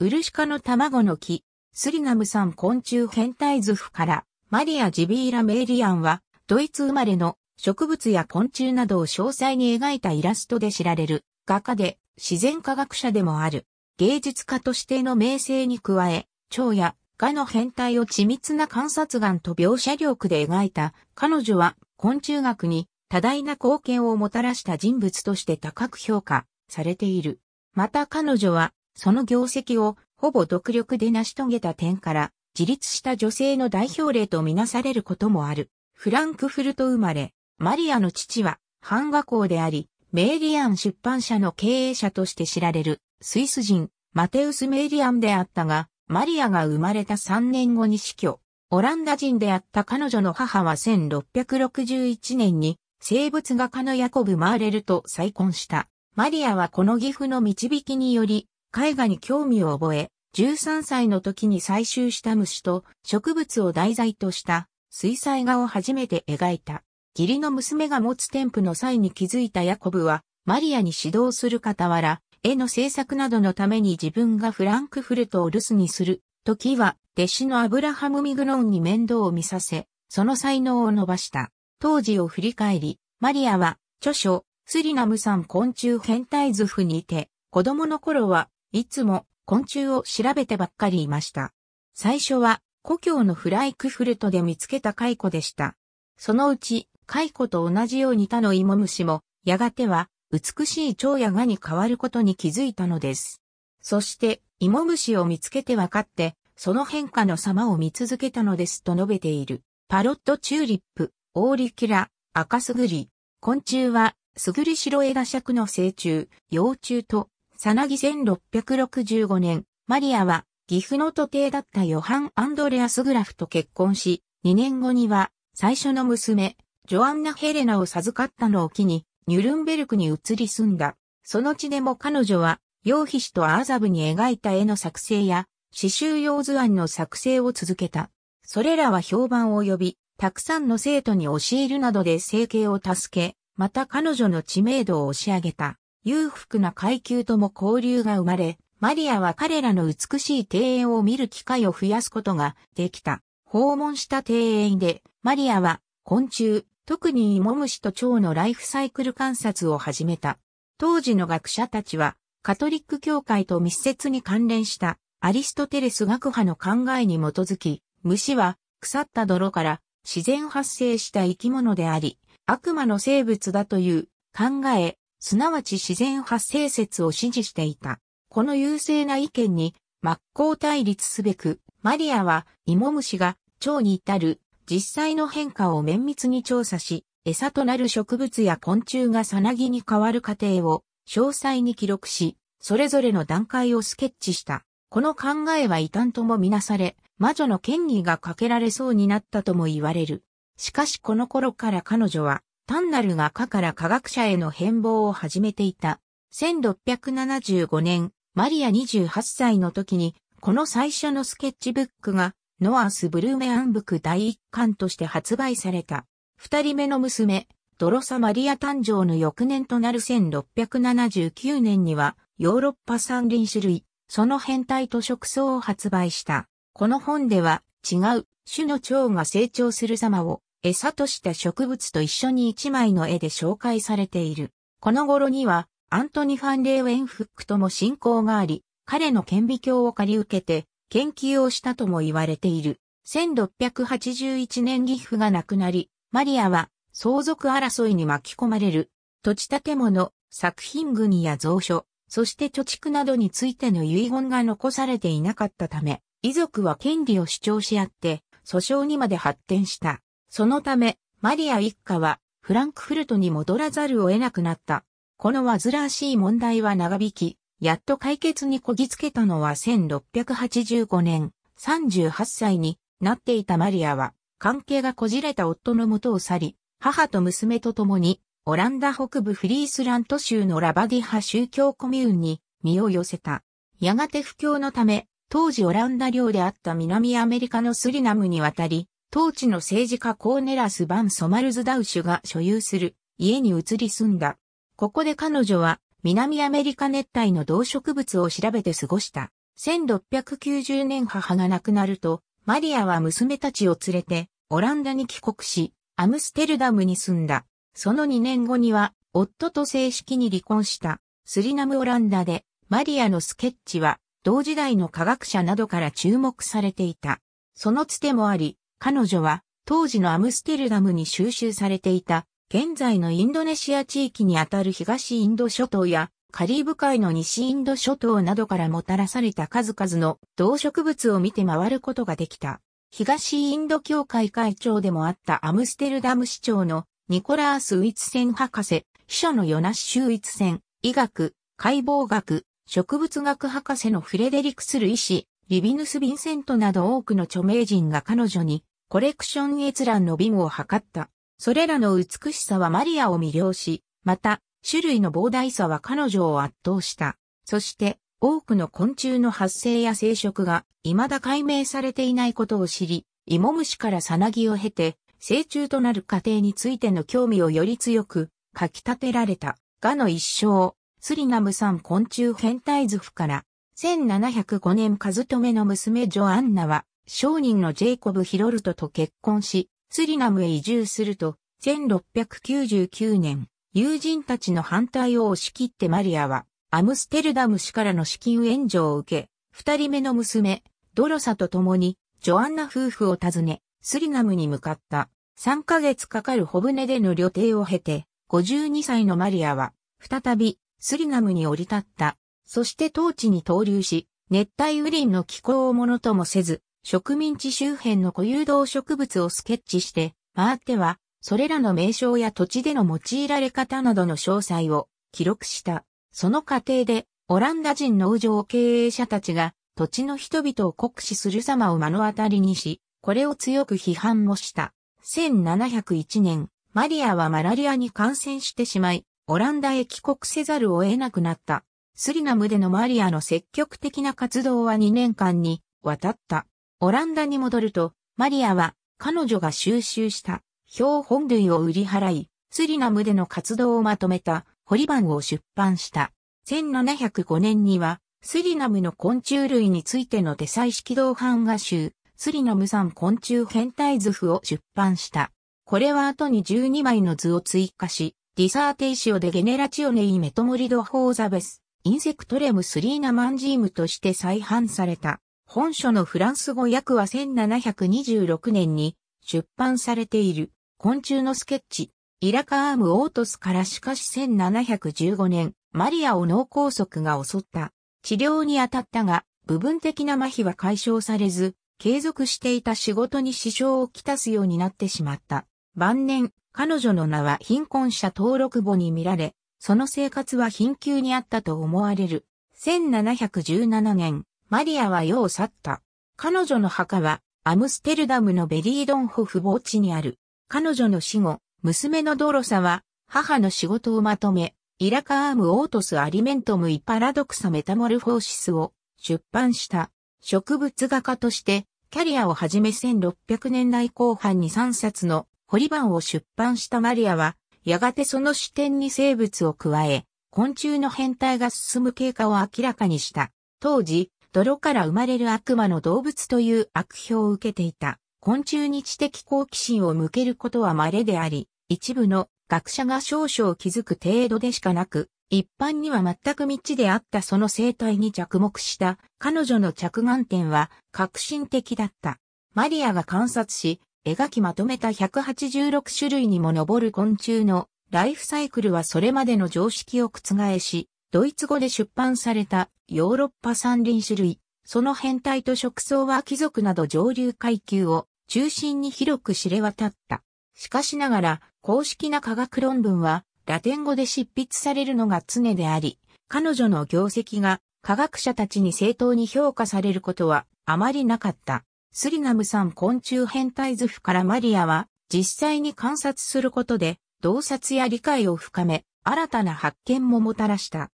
ウルシカの卵の木、スリナム産昆虫変態図譜から、マリア・ジビーラ・メイリアンは、ドイツ生まれの植物や昆虫などを詳細に描いたイラストで知られる、画家で自然科学者でもある、芸術家としての名声に加え、蝶や蛾の変態を緻密な観察眼と描写力で描いた、彼女は昆虫学に多大な貢献をもたらした人物として高く評価されている。また彼女はその業績をほぼ独力で成し遂げた点から、自立した女性の代表例とみなされることもある。フランクフルト生まれ、マリアの父は、版画校であり、メイリアン出版社の経営者として知られる、スイス人、マテウス・メイリアンであったが、マリアが生まれた3年後に死去。オランダ人であった彼女の母は1661年に生物画家のヤコブ・マーレルと再婚した。マリアはこの義父の導きにより絵画に興味を覚え、13歳の時に採集した虫と植物を題材とした水彩画を初めて描いた。義理の娘が持つ添付の際に気づいたヤコブは、マリアに指導する傍ら、絵の制作などのために自分がフランクフルトを留守にする時は、弟子のアブラハム・ミグロンに面倒を見させ、その才能を伸ばした。当時を振り返り、マリアは、著書、スリナムさん昆虫変態図譜にて、子供の頃はいつも昆虫を調べてばっかりいました。最初は故郷のフライクフルトで見つけた蚕でした。そのうち蚕と同じように他の芋虫もやがては美しい蝶や蛾に変わることに気づいたのです。そして芋虫を見つけて分かってその変化の様を見続けたのですと述べている。パロットチューリップ、オーリキラ、赤すぐり。昆虫は、すぐり白枝尺の成虫、幼虫とさなぎ1665年、マリアは、岐阜の徒弟だったヨハン・アンドレアス・グラフと結婚し、2年後には、最初の娘、ジョアンナ・ヘレナを授かったのを機に、ニュルンベルクに移り住んだ。その地でも彼女は、楊皮氏とアーザブに描いた絵の作成や、刺繍用図案の作成を続けた。それらは評判を呼び、たくさんの生徒に教えるなどで生計を助け、また彼女の知名度を押し上げた。裕福な階級とも交流が生まれ、マリアは彼らの美しい庭園を見る機会を増やすことができた。訪問した庭園で、マリアは昆虫、特に芋虫と蝶のライフサイクル観察を始めた。当時の学者たちは、カトリック教会と密接に関連したアリストテレス学派の考えに基づき、虫は腐った泥から自然発生した生き物であり、悪魔の生物だという考え、すなわち自然発生説を支持していた。この優勢な意見に真っ向対立すべく、マリアは芋虫が蝶に至る実際の変化を綿密に調査し、餌となる植物や昆虫がさなぎに変わる過程を詳細に記録し、それぞれの段階をスケッチした。この考えは異端ともみなされ、魔女の権威がかけられそうになったとも言われる。しかしこの頃から彼女は単なる画家から科学者への変貌を始めていた。1675年、マリア28歳の時に、この最初のスケッチブックが、ノアス・ブルーメアンブク第一巻として発売された。二人目の娘、ドロサ・マリア誕生の翌年となる1679年には、ヨーロッパ三輪種類、その変態と食草を発売した。この本では、違う種の蝶が成長する様を、餌とした植物と一緒に一枚の絵で紹介されている。この頃には、アントニ・ファン・レーウェンフックとも親交があり、彼の顕微鏡を借り受けて、研究をしたとも言われている。1681年岐阜が亡くなり、マリアは相続争いに巻き込まれる。土地建物、作品群や蔵書、そして貯蓄などについての遺言が残されていなかったため、遺族は権利を主張し合って、訴訟にまで発展した。そのため、マリア一家はフランクフルトに戻らざるを得なくなった。この煩わしい問題は長引き、やっと解決にこぎつけたのは1685年、38歳になっていたマリアは、関係がこじれた夫の元を去り、母と娘と共に、オランダ北部フリースラント州のラバディ派宗教コミューンに身を寄せた。やがて布教のため、当時オランダ領であった南アメリカのスリナムに渡り、当地の政治家コーネラス・バン・ソマルズダウシュが所有する家に移り住んだ。ここで彼女は南アメリカ熱帯の動植物を調べて過ごした。1690年母が亡くなると、マリアは娘たちを連れてオランダに帰国し、アムステルダムに住んだ。その2年後には、夫と正式に離婚した。スリナムオランダで、マリアのスケッチは、同時代の科学者などから注目されていた。そのつてもあり、彼女は当時のアムステルダムに収集されていた現在のインドネシア地域にあたる東インド諸島やカリーブ海の西インド諸島などからもたらされた数々の動植物を見て回ることができた。東インド協会会長でもあったアムステルダム市長のニコラース・ウイツセン博士、秘書のヨナシュ・ウツセン、医学、解剖学、植物学博士のフレデリクス・ル医師、リビヌス・ヴィンセントなど多くの著名人が彼女にコレクション閲覧の美夢を図った。それらの美しさはマリアを魅了し、また、種類の膨大さは彼女を圧倒した。そして、多くの昆虫の発生や生殖が未だ解明されていないことを知り、イモムシからサナギを経て、成虫となる過程についての興味をより強く、書き立てられた。がの一生、スリナム産昆虫変態図譜から、1705年カズトメの娘ジョアンナは、商人のジェイコブ・ヒロルトと結婚し、スリナムへ移住すると、1699年、友人たちの反対を押し切ってマリアは、アムステルダム市からの資金援助を受け、二人目の娘、ドロサと共に、ジョアンナ夫婦を訪ね、スリナムに向かった。三ヶ月かかる小舟での旅程を経て、52歳のマリアは、再び、スリナムに降り立った。そして当地に投留し、熱帯雨林の気候をものともせず、植民地周辺の固有動植物をスケッチして、回っては、それらの名称や土地での用いられ方などの詳細を記録した。その過程で、オランダ人農場経営者たちが、土地の人々を酷使する様を目の当たりにし、これを強く批判もした。1701年、マリアはマラリアに感染してしまい、オランダへ帰国せざるを得なくなった。スリナムでのマリアの積極的な活動は2年間にわたった。オランダに戻ると、マリアは彼女が収集した標本類を売り払い、スリナムでの活動をまとめたホリバンを出版した。1705年には、スリナムの昆虫類についての手彩式同版画集、スリナム産昆虫変態図譜を出版した。これは後に12枚の図を追加し、ディサーテーシオでゲネラチオネイメトモリドホーザベス、インセクトレムスリーナマンジームとして再販された。本書のフランス語訳は1726年に出版されている昆虫のスケッチ、イラカアーム・オートスからしかし1715年、マリアを脳梗塞が襲った。治療に当たったが、部分的な麻痺は解消されず、継続していた仕事に支障をきたすようになってしまった。晩年、彼女の名は貧困者登録簿に見られ、その生活は貧窮にあったと思われる。1717年、マリアは世を去った。彼女の墓は、アムステルダムのベリードンホフ墓地にある。彼女の死後、娘のドロサは、母の仕事をまとめ、イラカアームオートスアリメントムイパラドクサメタモルフォーシスを出版した。植物画家として、キャリアをはじめ1600年代後半に3冊の堀版を出版したマリアは、やがてその視点に生物を加え、昆虫の変態が進む経過を明らかにした。当時、泥から生まれる悪魔の動物という悪評を受けていた。昆虫に知的好奇心を向けることは稀であり、一部の学者が少々気づく程度でしかなく、一般には全く未知であったその生態に着目した彼女の着眼点は革新的だった。マリアが観察し、描きまとめた186種類にも上る昆虫のライフサイクルはそれまでの常識を覆し、ドイツ語で出版されたヨーロッパ三輪種類、その変態と食草は貴族など上流階級を中心に広く知れ渡った。しかしながら、公式な科学論文はラテン語で執筆されるのが常であり、彼女の業績が科学者たちに正当に評価されることはあまりなかった。スリナム産昆虫変態図譜からマリアは実際に観察することで洞察や理解を深め、新たな発見ももたらした。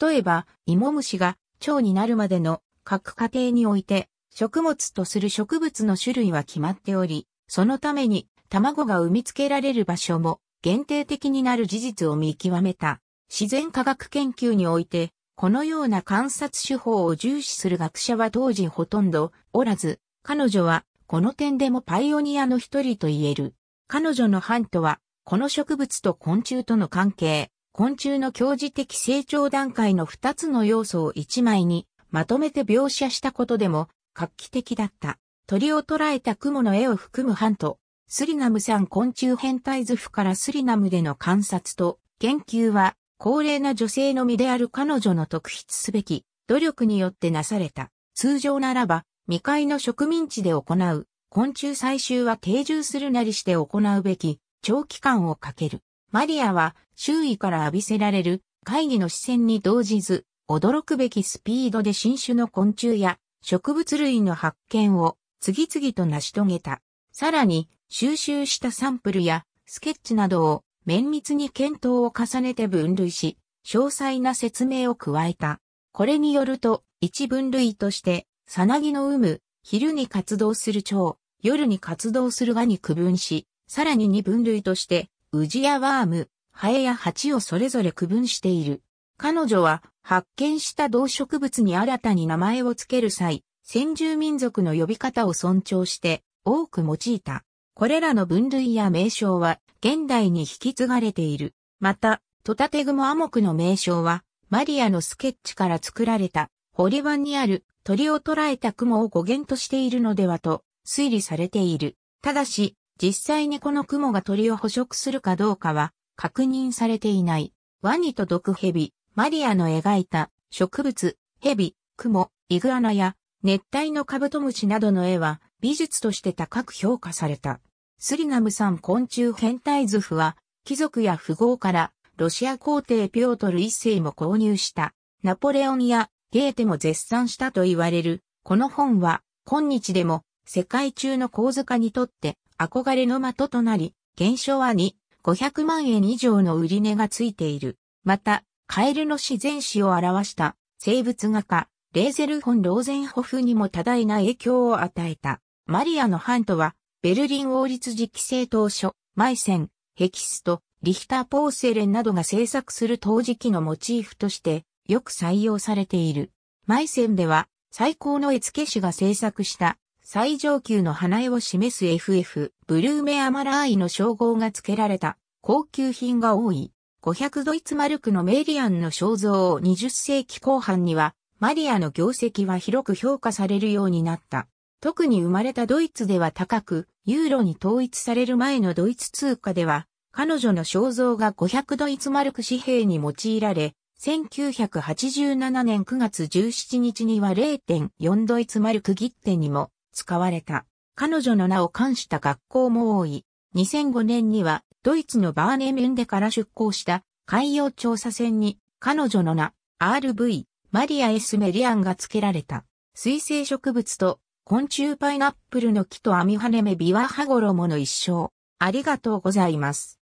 例えば、芋虫が蝶になるまでの各過程において、食物とする植物の種類は決まっており、そのために卵が産みつけられる場所も限定的になる事実を見極めた。自然科学研究において、このような観察手法を重視する学者は当時ほとんどおらず、彼女はこの点でもパイオニアの一人と言える。彼女のハとは、この植物と昆虫との関係、昆虫の強磁的成長段階の2つの要素を1枚にまとめて描写したことでも画期的だった。鳥を捉えた雲の絵を含む版と、スリナム産昆虫変態図譜からスリナムでの観察と研究は、高齢な女性の身である彼女の特筆すべき努力によってなされた。通常ならば、未開の植民地で行う、昆虫採集は定住するなりして行うべき、長期間をかける。マリアは周囲から浴びせられる会議の視線に動じず、驚くべきスピードで新種の昆虫や植物類の発見を次々と成し遂げた。さらに収集したサンプルやスケッチなどを綿密に検討を重ねて分類し、詳細な説明を加えた。これによると、一分類として、サナギの有無、昼に活動する蝶、夜に活動する輪に区分し、さらに二分類として、ウジやワーム、ハエやハチをそれぞれ区分している。彼女は発見した動植物に新たに名前を付ける際、先住民族の呼び方を尊重して多く用いた。これらの分類や名称は現代に引き継がれている。また、トタテグモアモクの名称は、マリアのスケッチから作られた、堀湾にある鳥を捕らえた雲を語源としているのではと推理されている。ただし、実際にこの雲が鳥を捕食するかどうかは確認されていない。ワニと毒蛇、マリアの描いた植物、蛇、雲、イグアナや熱帯のカブトムシなどの絵は美術として高く評価された。スリナム産昆虫変態図譜は貴族や富豪からロシア皇帝ピョートル一世も購入した。ナポレオンやゲーテも絶賛したと言われる。この本は今日でも世界中の構図家にとって憧れの的となり、現象は2、500万円以上の売値がついている。また、カエルの自然史を表した生物画家、レーゼルホン・ローゼンホフにも多大な影響を与えた。マリアのハントは、ベルリン王立時期政当初、マイセン、ヘキスト、リヒター・ポーセレンなどが制作する陶磁器のモチーフとして、よく採用されている。マイセンでは、最高の絵付け師が制作した最上級の花絵を示す FF、ブルーメアマラーイの称号が付けられた高級品が多い。500ドイツマルクのメリアンの肖像を20世紀後半には、マリアの業績は広く評価されるようになった。特に生まれたドイツでは高く、ユーロに統一される前のドイツ通貨では、彼女の肖像が500ドイツマルク紙幣に用いられ、1987年9月17日には0.4ドイツマルク切手にも使われた。彼女の名を冠した学校も多い。2005年にはドイツのバーネムンデから出港した海洋調査船に彼女の名 RV マリア・エスメリアンが付けられた。水生植物と昆虫パイナップルの木とアミハネメビワハゴロモの一生。ありがとうございます。